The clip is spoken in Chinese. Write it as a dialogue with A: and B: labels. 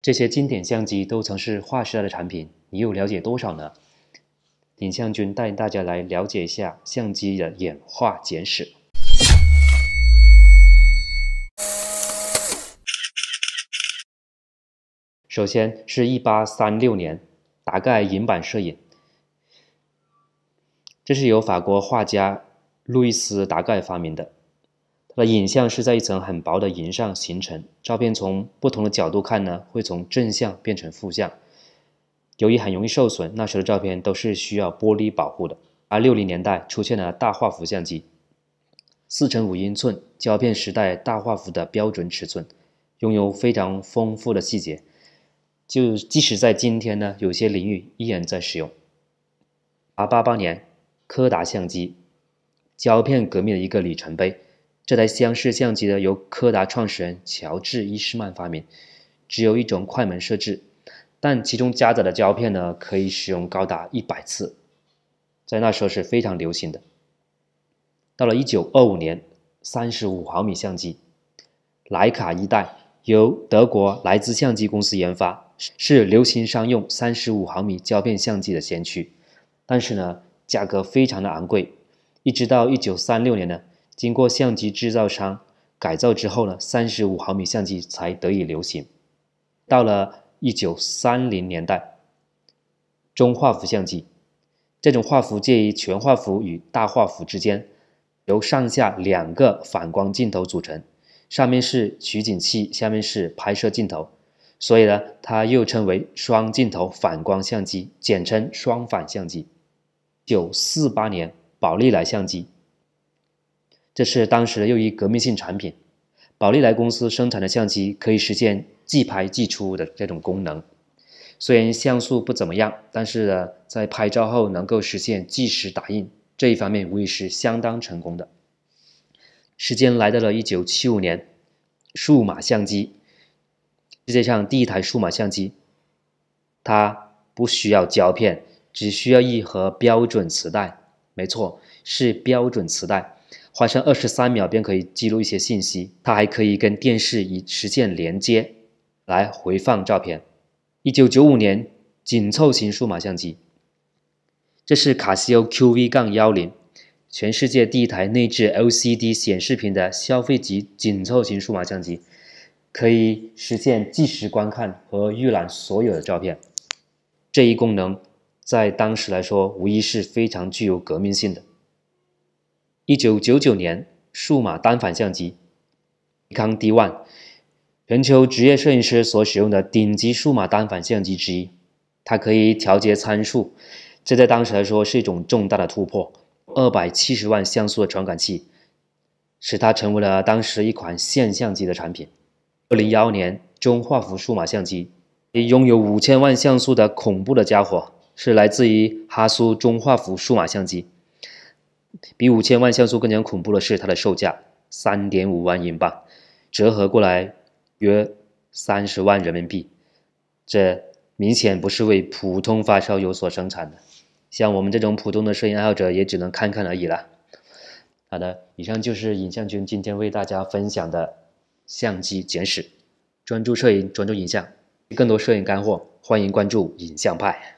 A: 这些经典相机都曾是划时代的产品，你又了解多少呢？影像君带大家来了解一下相机的演化简史。首先是一八三六年达盖银版摄影，这是由法国画家路易斯·达盖发明的。而影像是在一层很薄的银上形成。照片从不同的角度看呢，会从正向变成负向。由于很容易受损，那时候的照片都是需要玻璃保护的。而六零年代出现了大画幅相机，四乘五英寸胶片时代大画幅的标准尺寸，拥有非常丰富的细节。就即使在今天呢，有些领域依然在使用。而八八年柯达相机胶片革命的一个里程碑。这台箱式相机呢，由柯达创始人乔治·伊斯曼发明，只有一种快门设置，但其中加载的胶片呢，可以使用高达一百次，在那时候是非常流行的。到了一九二五年，三十五毫米相机徕卡一代由德国莱兹相机公司研发，是流行商用三十五毫米胶片相机的先驱，但是呢，价格非常的昂贵，一直到一九三六年呢。经过相机制造商改造之后呢，三十五毫米相机才得以流行。到了一九三零年代，中画幅相机，这种画幅介于全画幅与大画幅之间，由上下两个反光镜头组成，上面是取景器，下面是拍摄镜头，所以呢，它又称为双镜头反光相机，简称双反相机。一九四八年，宝丽来相机。这是当时的又一革命性产品。宝丽来公司生产的相机可以实现即拍即出的这种功能。虽然像素不怎么样，但是在拍照后能够实现即时打印，这一方面无疑是相当成功的。时间来到了一九七五年，数码相机，世界上第一台数码相机，它不需要胶片，只需要一盒标准磁带。没错，是标准磁带。花上二十三秒便可以记录一些信息，它还可以跟电视以实现连接，来回放照片。一九九五年，紧凑型数码相机，这是卡西欧 QV- 杠幺零，全世界第一台内置 LCD 显示屏的消费级紧凑型数码相机，可以实现即时观看和预览所有的照片。这一功能在当时来说，无疑是非常具有革命性的。一九九九年，数码单反相机，尼康 d One，全球职业摄影师所使用的顶级数码单反相机之一。它可以调节参数，这在当时来说是一种重大的突破。二百七十万像素的传感器，使它成为了当时一款现象级的产品。二零幺二年，中画幅数码相机，拥有五千万像素的恐怖的家伙，是来自于哈苏中画幅数码相机。比五千万像素更加恐怖的是它的售价三点五万英镑，折合过来约三十万人民币，这明显不是为普通发烧友所生产的，像我们这种普通的摄影爱好者也只能看看而已了。好的，以上就是影像君今天为大家分享的相机简史，专注摄影，专注影像，更多摄影干货，欢迎关注影像派。